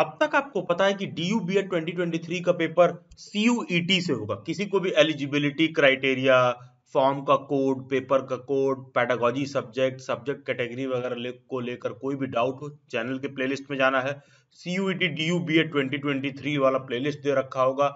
अब तक आपको पता है कि D U B Ed twenty का पेपर सी e से होगा किसी को भी एलिजिबिलिटी क्राइटेरिया फॉर्म का कोड पेपर का code pedagogy subject subject category वगैरह ले, को लेकर कोई भी डाउट हो चैनल के प्लेलिस्ट में जाना है C U D U B Ed twenty वाला प्लेलिस्ट दे रखा होगा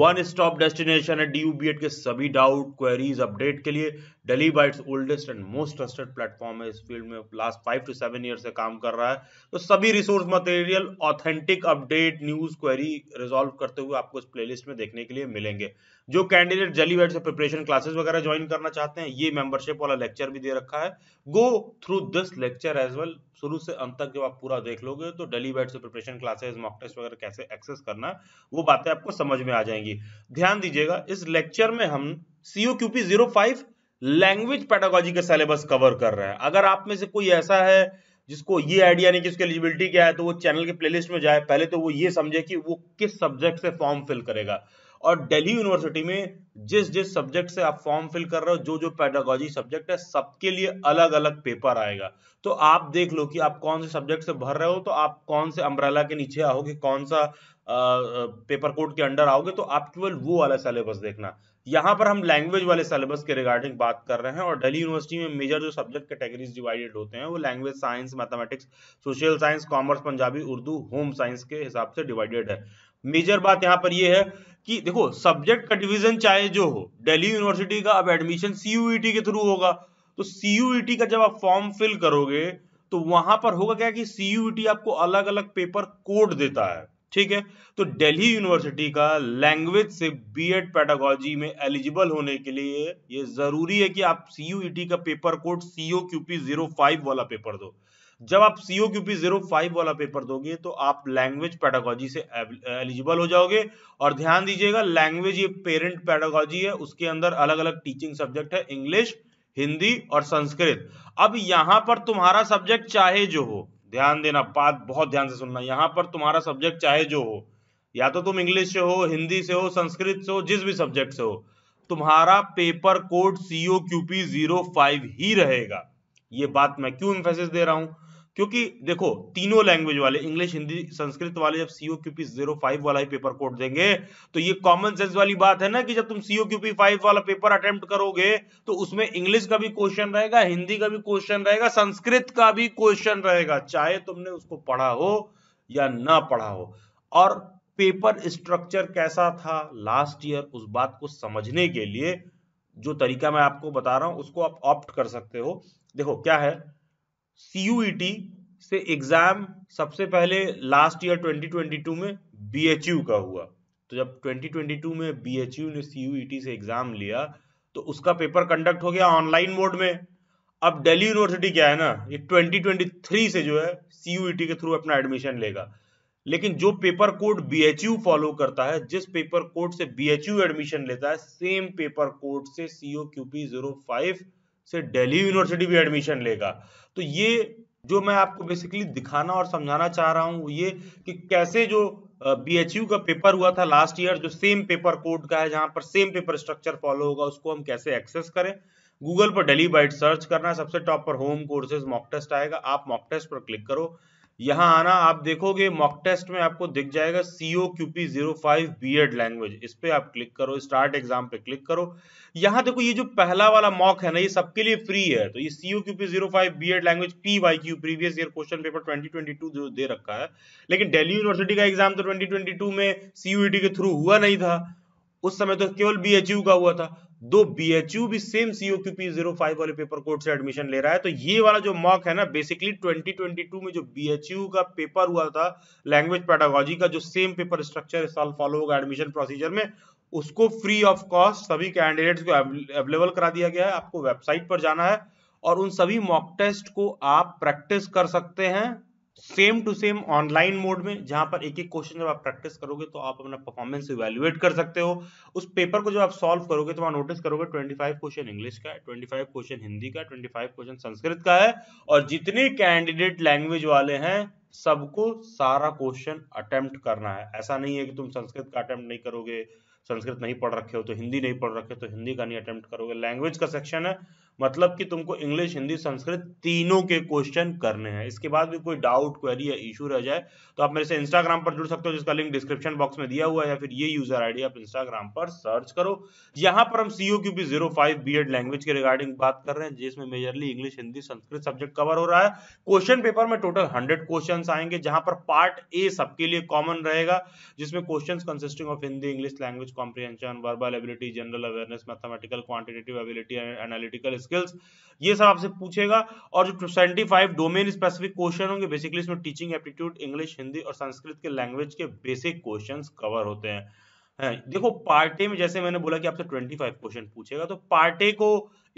वन स्टॉप डेस्टिनेशन है डी यू बी एड के सभी डाउट क्वेरीज अपडेट के लिए Bytes oldest and most trusted platform है इस फील्ड में last five two seven year से काम कर रहा है तो सभी resource material authentic update news query resolve करते हुए आपको इस प्लेलिस्ट में देखने के लिए मिलेंगे जो कैंडिडेट बाइट से प्रिपरेशन क्लासेस वगैरह ज्वाइन करना चाहते हैं ये मेंबरशिप वाला लेक्चर भी दे रखा है go through this lecture as well शुरू से अंत तक जब आप पूरा देख लोगे तो बाइट से प्रिपरेशन क्लासेस मॉक टेस्ट वगैरह कैसे एक्सेस करना वो बातें आपको समझ में आ जाएंगी ध्यान दीजिएगा इस लेक्चर में हम CO QP zero five language pedagogy का सिलेबस कवर कर रहा है अगर आप में से कोई ऐसा है जिसको ये आइडिया नहीं कि उसकी एलिजिबिलिटी क्या है तो वो चैनल के प्लेलिस्ट में जाए पहले तो वो ये समझे कि वो किस सब्जेक्ट से फॉर्म फिल करेगा और दिल्ली यूनिवर्सिटी में जिस जिस सब्जेक्ट से आप फॉर्म फिल कर रहे हो जो जो पैडागोजी सब्जेक्ट है सबके लिए अलग अलग पेपर आएगा तो आप देख लो कि आप कौन से सब्जेक्ट से भर रहे हो तो आप कौन से अम्ब्रेला के नीचे आओगे कौन सा आ, पेपर कोड के अंडर आओगे तो आप केवल वो वाला सिलेबस देखना यहाँ पर हम लैंग्वेज वाले सिलेबस के रिगार्डिंग बात कर रहे हैं और दिल्ली यूनिवर्सिटी में मेजर जो सब्जेक्ट कैटेगरीज डिवाइडेड होते हैं वो language science mathematics social science commerce Punjabi Urdu home science के हिसाब से डिवाइडेड है मेजर बात यहाँ पर यह है कि देखो सब्जेक्ट का डिविजन चाहे जो हो डेली यूनिवर्सिटी का अब एडमिशन सीयूईटी e के थ्रू होगा तो सीयूईटी e का जब आप फॉर्म फिल करोगे तो वहां पर होगा क्या कि सीयूईटी e आपको अलग अलग पेपर कोड देता है ठीक है तो दिल्ली यूनिवर्सिटी का लैंग्वेज से बीएड पैडागोजी में एलिजिबल होने के लिए ये जरूरी है कि आप सीयूईटी e का paper code CO QP zero five वाला पेपर दो जब आप सीओ क्यूपी जीरो फाइव वाला पेपर दोगे तो आप लैंग्वेज पैडागोलॉजी से एलिजिबल हो जाओगे और ध्यान दीजिएगा लैंग्वेज ये पेरेंट पैडागोलॉजी है उसके अंदर अलग अलग टीचिंग सब्जेक्ट है इंग्लिश हिंदी और संस्कृत अब यहां पर तुम्हारा सब्जेक्ट चाहे जो हो ध्यान देना बात बहुत ध्यान से सुनना यहाँ पर तुम्हारा सब्जेक्ट चाहे जो हो या तो तुम इंग्लिश से हो हिंदी से हो संस्कृत से हो जिस भी सब्जेक्ट से हो तुम्हारा paper code CO QP zero five ही रहेगा ये बात मैं क्यों इम्फेसिस दे रहा हूं क्योंकि देखो तीनों लैंग्वेज वाले इंग्लिश हिंदी संस्कृत वाले जब सीओ क्यूपी जीरो फाइव वाला ही पेपर कोड देंगे तो ये कॉमन सेंस वाली बात है ना कि जब तुम सीओ क्यूपी फाइव वाला पेपर अटेम्प्ट करोगे तो उसमें इंग्लिश का भी क्वेश्चन रहेगा हिंदी का भी क्वेश्चन रहेगा संस्कृत का भी क्वेश्चन रहेगा चाहे तुमने उसको पढ़ा हो या ना पढ़ा हो और पेपर स्ट्रक्चर कैसा था लास्ट ईयर उस बात को समझने के लिए जो तरीका मैं आपको बता रहा हूं उसको आप ऑप्ट कर सकते हो देखो क्या है सीयूईटी e से एग्ज़ाम सबसे पहले लास्ट ईयर 2022 में बीएचयू का हुआ तो जब 2022 में बीएचयू ने सीयूईटी e से एग्ज़ाम लिया तो उसका पेपर कंडक्ट हो गया ऑनलाइन मोड में अब दिल्ली यूनिवर्सिटी क्या है ना ये 2023 से जो है सीयूईटी e के थ्रू अपना एडमिशन लेगा लेकिन जो पेपर कोड बी फॉलो करता है जिस पेपर कोड से बी एडमिशन लेता है सेम पेपर कोड से सीओ क्यूपी जीरो फाइव से दिल्ली यूनिवर्सिटी भी एडमिशन लेगा तो ये जो मैं आपको बेसिकली दिखाना और समझाना चाह रहा हूँ ये कि कैसे जो बी एच यू का पेपर हुआ था लास्ट ईयर जो सेम पेपर कोड का है जहाँ पर सेम पेपर स्ट्रक्चर फॉलो होगा उसको हम कैसे एक्सेस करें गूगल पर डेली बाइट सर्च करना सबसे टॉप पर होम कोर्सेज मॉक टेस्ट आएगा आप मॉक टेस्ट पर क्लिक करो यहाँ आना आप देखोगे मॉक टेस्ट में आपको दिख जाएगा CO QP zero five B Ed language इस पर आप क्लिक करो स्टार्ट एग्जाम पे क्लिक करो यहां देखो ये जो पहला वाला मॉक है ना ये सबके लिए फ्री है तो ये CO QP zero five B Ed language P Y Q previous year question paper twenty twenty two जो दे रखा है लेकिन डेली यूनिवर्सिटी का एग्जाम तो ट्वेंटी ट्वेंटी टू में सीयूटी e के थ्रू हुआ नहीं था उस समय तो केवल बी का हुआ था दो यू भी सेम सीओक्यूपी जीरो फाइव वाले पेपर कोड से एडमिशन ले रहा है तो ये वाला जो मॉक है ना बेसिकली 2022 में जो यू का पेपर हुआ था लैंग्वेज पैडागोजी का जो सेम पेपर स्ट्रक्चर इस साल फॉलो होगा एडमिशन प्रोसीजर में उसको फ्री ऑफ कॉस्ट सभी कैंडिडेट्स को अवेलेबल करा दिया गया है आपको वेबसाइट पर जाना है और उन सभी मॉक टेस्ट को आप प्रैक्टिस कर सकते हैं same to same online mode में जहां पर एक एक क्वेश्चन जब आप प्रैक्टिस करोगे तो आप अपना परफॉर्मेंस इवेल्युएट कर सकते हो उस पेपर को जब आप सॉल्व करोगे तो वहां नोटिस करोगे 25 क्वेश्चन इंग्लिश का है 25 क्वेश्चन हिंदी का 25 क्वेश्चन संस्कृत का है और जितने कैंडिडेट लैंग्वेज वाले हैं सबको सारा क्वेश्चन अटेम्प्ट करना है ऐसा नहीं है कि तुम संस्कृत का अटेम्प्ट नहीं करोगे संस्कृत नहीं पढ़ रखे हो तो हिंदी नहीं पढ़ रखे हो तो हिंदी का नहीं अटेम्प्ट करोगे लैंग्वेज का सेक्शन है मतलब कि तुमको इंग्लिश हिंदी संस्कृत तीनों के क्वेश्चन करने हैं इसके बाद भी कोई डाउट क्वेरी या इशू रह जाए तो आप मेरे से इंस्टाग्राम पर जुड़ सकते हो जिसका लिंक डिस्क्रिप्शन बॉक्स में दिया हुआ है या फिर ये यूजर आईडी आप इंस्टाग्राम पर सर्च करो यहाँ पर हम CO O QP zero five B Ed language के रिगार्डिंग बात कर रहे हैं जिसमें majorly English Hindi Sanskrit subject cover हो रहा है क्वेश्चन पेपर में टोटल हंड्रेड क्वेश्चन आएंगे जहां पर पार्ट ए सबके लिए कॉमन रहेगा जिसमें question consisting of Hindi English language comprehension verbal ability general awareness mathematical quantitative ability analytical skills ये सब आपसे पूछेगा और जो seventy five domain specific question होंगे बेसिकली इसमें टीचिंग एप्टीट्यूड इंग्लिश हिंदी और संस्कृत के लैंग्वेज के बेसिक क्वेश्चन कवर होते हैं है, देखो पार्टे में जैसे मैंने बोला कि आपसे 25 क्वेश्चन पूछेगा तो पार्टे को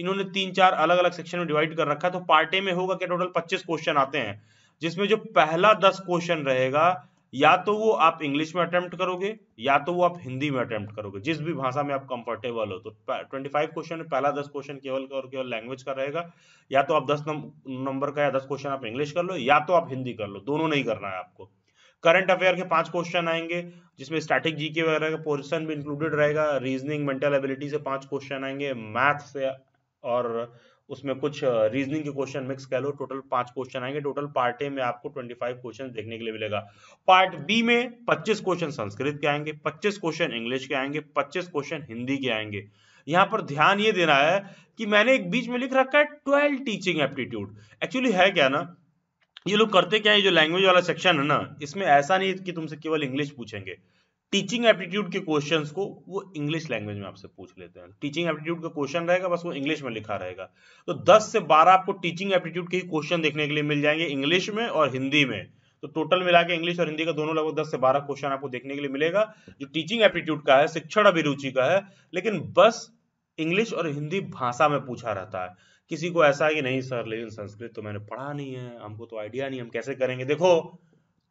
इन्होंने तीन चार अलग अलग सेक्शन में डिवाइड कर रखा है तो पार्टे में होगा क्या टोटल 25 क्वेश्चन आते हैं जिसमें जो पहला 10 क्वेश्चन रहेगा या तो वो आप इंग्लिश में अटेम्प्ट करोगे या तो वो आप हिंदी में अटेम्प्ट करोगे जिस भी भाषा में आप कंफर्टेबल हो तो 25 क्वेश्चन में पहला 10 क्वेश्चन केवल और केवल लैंग्वेज का रहेगा या तो आप 10 नंबर का या 10 क्वेश्चन आप इंग्लिश कर लो या तो आप हिंदी कर लो दोनों नहीं करना है आपको करंट अफेयर के पांच क्वेश्चन आएंगे जिसमें स्टैटिक जीके वगैरह का पोजिशन भी इंक्लूडेड रहेगा रीजनिंग मेंटल एबिलिटी से पांच क्वेश्चन आएंगे मैथ से और उसमें कुछ रीजनिंग के क्वेश्चन मिक्स कह लो टोटल पांच क्वेश्चन आएंगे टोटल पार्ट ए में आपको 25 क्वेश्चन देखने के लिए मिलेगा पार्ट बी में 25 क्वेश्चन संस्कृत के आएंगे 25 क्वेश्चन इंग्लिश के आएंगे 25 क्वेश्चन हिंदी के आएंगे यहाँ पर ध्यान ये देना है कि मैंने एक बीच में लिख रखा है ट्वेल्व टीचिंग एप्टीट्यूड एक्चुअली है क्या ना ये लोग करते क्या है जो लैंग्वेज वाला सेक्शन है ना इसमें ऐसा नहीं कि तुमसे केवल इंग्लिश पूछेंगे टीचिंग एप्टीट्यूड के क्वेश्चन को वो इंग्लिश लैंग्वेज में आपसे पूछ लेते हैं टीचिंग एप्टीट्यूड का क्वेश्चन रहेगा बस वो इंग्लिश में लिखा रहेगा तो 10 से 12 आपको टीचिंग एप्टीट्यूड के ही क्वेश्चन देखने के लिए मिल जाएंगे इंग्लिश में और हिंदी में तो टोटल मिला के इंग्लिश और हिंदी का दोनों लगभग दस से बारह क्वेश्चन आपको देखने के लिए मिलेगा जो टीचिंग एप्टीट्यूड का है शिक्षण अभिरुचि का है लेकिन बस इंग्लिश और हिंदी भाषा में पूछा रहता है किसी को ऐसा है कि नहीं सर लेकिन संस्कृत तो मैंने पढ़ा नहीं है हमको तो आइडिया नहीं हम कैसे करेंगे देखो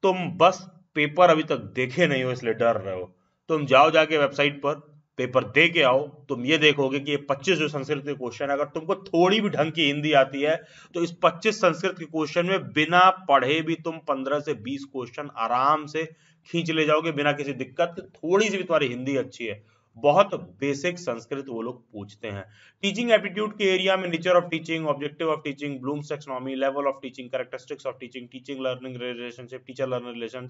तुम बस पेपर अभी तक देखे नहीं हो इसलिए डर रहे हो तुम जाओ जाके वेबसाइट पर पेपर दे के आओ तुम ये देखोगे कि ये 25 जो संस्कृत के क्वेश्चन अगर तुमको थोड़ी भी ढंग की हिंदी आती है तो इस 25 संस्कृत के क्वेश्चन में बिना पढ़े भी तुम 15 से 20 क्वेश्चन आराम से खींच ले जाओगे बिना किसी दिक्कत थोड़ी सी भी तुम्हारी हिंदी अच्छी है बहुत बेसिक संस्कृत वो लोग पूछते हैं टीचिंग एप्टीट्यूड के एरिया में nature of teaching objective of teaching Bloom's taxonomy level of teaching characteristics of teaching teaching learning relationship teacher learner relation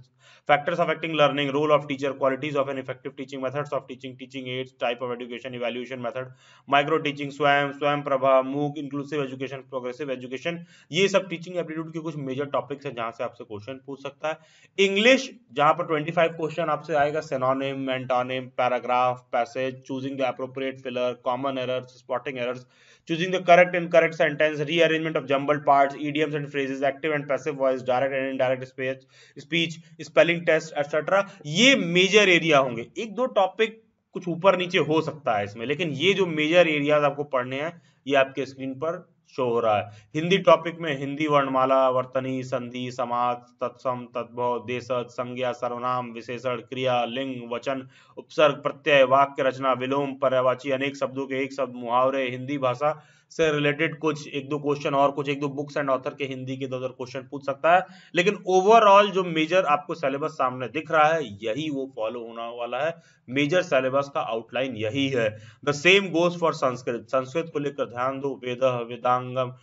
factors affecting learning role of teacher qualities of an effective teaching methods of teaching teaching aids type of education evaluation method micro teaching Swayam Swayam प्रभाव मूक inclusive education progressive education ये सब teaching aptitude के कुछ major topics है जहां से आपसे क्वेश्चन पूछ सकता है इंग्लिश जहां पर 25 क्वेश्चन आपसे आएगा synonym antonym paragraph passage, choosing the appropriate filler, common errors, spotting errors, choosing the correct and correct sentence, rearrangement of jumbled parts, idioms and phrases, active and passive voice, direct and indirect speech, speech spelling test, etc. ये major area होंगे एक दो topic कुछ ऊपर नीचे हो सकता है इसमें लेकिन ये जो मेजर एरियाज आपको पढ़ने हैं ये आपके स्क्रीन पर शो हो रहा है हिंदी टॉपिक में हिंदी वर्णमाला वर्तनी संधि समाज तत्सम तद्भव देशज संज्ञा सर्वनाम विशेषण क्रिया लिंग वचन उपसर्ग प्रत्यय वाक्य रचना विलोम पर्यावाची अनेक शब्दों के एक शब्द मुहावरे हिंदी भाषा से रिलेटेड कुछ एक दो क्वेश्चन और कुछ एक दो बुक्स एंड ऑथर के हिंदी के दो तो क्वेश्चन पूछ सकता है लेकिन ओवरऑल जो मेजर आपको सिलेबस सामने दिख रहा है यही वो फॉलो होना वाला है मेजर सिलेबस का आउटलाइन यही है the same goes for Sanskrit Sanskrit को लेकर ध्यान दो वेद वेदांगम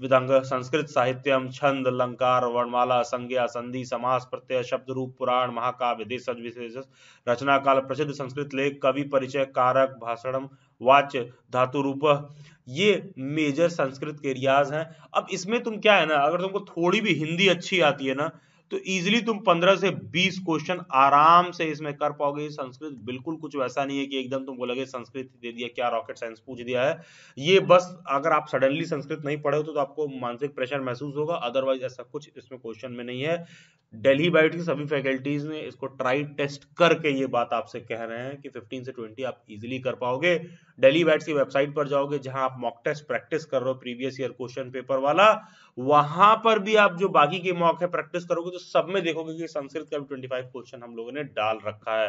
विदंग संस्कृत साहित्यम छंद लंकार वर्णमाला संज्ञा संधि समास प्रत्यय शब्द रूप पुराण महाकाव्य देश विशेष रचना काल प्रसिद्ध संस्कृत लेख कवि परिचय कारक भाषणम वाच धातु रूप ये मेजर संस्कृत के रियाज हैं अब इसमें तुम क्या है ना अगर तुमको थोड़ी भी हिंदी अच्छी आती है ना तो इजिली तुम 15 से 20 क्वेश्चन आराम से इसमें कर पाओगे संस्कृत बिल्कुल कुछ वैसा नहीं है कि एकदम तुमको लगे संस्कृत दे दिया क्या रॉकेट साइंस पूछ दिया है ये बस अगर आप सडनली संस्कृत नहीं पढ़े हो तो, तो आपको मानसिक प्रेशर महसूस होगा अदरवाइज ऐसा कुछ इसमें क्वेश्चन में नहीं है दिल्ली बाइट की सभी फैकल्टीज ने इसको ट्राई टेस्ट करके ये बात आपसे कह रहे हैं कि 15 से 20 आप इजीली कर पाओगे दिल्ली बायोट की वेबसाइट पर जाओगे जहां आप मॉक टेस्ट प्रैक्टिस कर रहे हो प्रीवियस ईयर क्वेश्चन पेपर वाला वहां पर भी आप जो बाकी के मॉक है प्रैक्टिस करोगे तो सब में देखोगे कि संस्कृत का भी ट्वेंटी क्वेश्चन हम लोगों ने डाल रखा है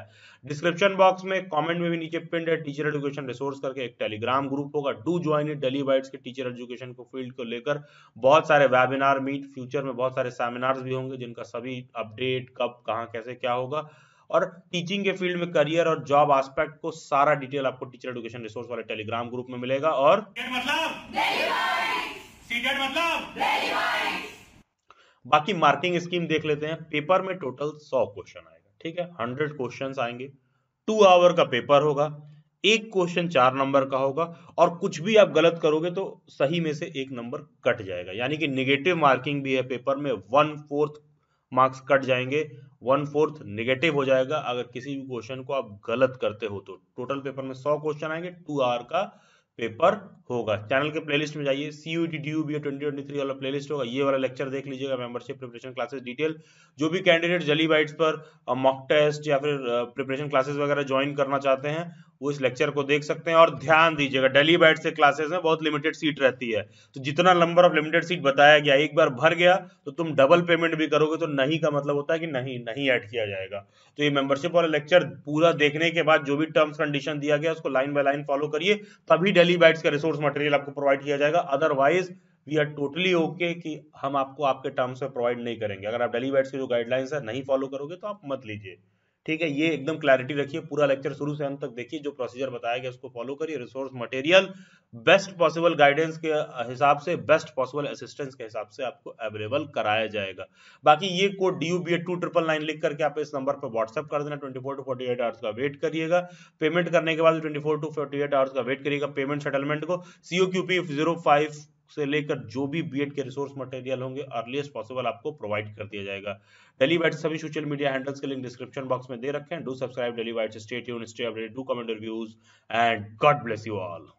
डिस्क्रिप्शन बॉक्स में कॉमेंट में भी नीचे पिंड है टीचर एजुकेशन रिसोर्स करके एक टेलीग्राम ग्रुप होगा do join it daily Bytes के टीचर एजुकेशन को फील्ड को लेकर बहुत सारे वेबिनार मीट फ्यूचर में बहुत सारे सेमिनार्स भी होंगे जिनका सभी कि अपडेट कब कहाँ कैसे क्या होगा और टीचिंग के फील्ड में करियर और जॉब एस्पेक्ट को सारा डिटेल आपको टीचर एडुकेशन रिसोर्स वाले टेलीग्राम ग्रुप में मिलेगा और मतलब? मतलब? बाकी मार्किंग स्कीम देख लेते हैं पेपर में टोटल सौ क्वेश्चन आएगा ठीक है हंड्रेड क्वेश्चन आएंगे टू आवर का पेपर होगा एक क्वेश्चन चार नंबर का होगा और कुछ भी आप गलत करोगे तो सही में से एक नंबर कट जाएगा यानी कि निगेटिव मार्किंग भी है पेपर में वन फोर्थ मार्क्स कट जाएंगे वन फोर्थ निगेटिव हो जाएगा अगर किसी भी क्वेश्चन को आप गलत करते हो तो टोटल पेपर में सौ क्वेश्चन आएंगे टू आवर का पेपर होगा चैनल के प्लेलिस्ट में जाइए ट्वेंटी ट्वेंटी थ्री वाला प्लेलिस्ट होगा ये वाला लेक्चर देख लीजिएगा मेंबरशिप प्रिपरेशन क्लासेस डिटेल जो भी कैंडिडेट जली बाइट्स पर मॉक टेस्ट या फिर प्रिपरेशन क्लासेस वगैरह ज्वाइन करना चाहते हैं वो इस लेक्चर को देख सकते हैं और ध्यान दीजिएगा डेली बैट से क्लासेस में बहुत लिमिटेड सीट रहती है तो जितना नंबर ऑफ लिमिटेड सीट बताया गया एक बार भर गया तो तुम डबल पेमेंट भी करोगे तो नहीं का मतलब होता है कि नहीं नहीं ऐड किया जाएगा तो ये मेंबरशिप वाला लेक्चर पूरा देखने के बाद जो भी टर्म्स कंडीशन दिया गया उसको लाइन बाय लाइन फॉलो करिए तभी डेली बैट्स का रिसोर्स मटेरियल आपको प्रोवाइड किया जाएगा otherwise we are totally okay कि हम आपको आपके टर्म्स में प्रोवाइड नहीं करेंगे अगर आप डेली बैट्स की जो गाइडलाइंस है नहीं फॉलो करोगे तो आप मत लीजिए ठीक है ये एकदम क्लैरिटी रखिए पूरा लेक्चर शुरू से अंत तक देखिए जो प्रोसीजर बताया गया उसको फॉलो करिए resource material best possible guidance के हिसाब से बेस्ट पॉसिबल असिस्टेंस के हिसाब से आपको अवेलेबल कराया जाएगा बाकी ये code D U B A two triple nine लिख करके आप इस नंबर पर व्हाट्सअप कर देना twenty four to forty eight hours का वेट करिएगा पेमेंट करने के बाद twenty four to forty eight hours का वेट करिएगा पेमेंट सेटलमेंट को CO Q P zero five से लेकर जो भी बीएड के रिसोर्स मटेरियल होंगे अर्लीस्ट पॉसिबल आपको प्रोवाइड कर दिया जाएगा डेली वाइट सभी सोशल मीडिया हैंडल्स के लिंक डिस्क्रिप्शन बॉक्स में दे रखें डू सब्सक्राइब डेली वाइट state you stay do comment reviews and God bless you all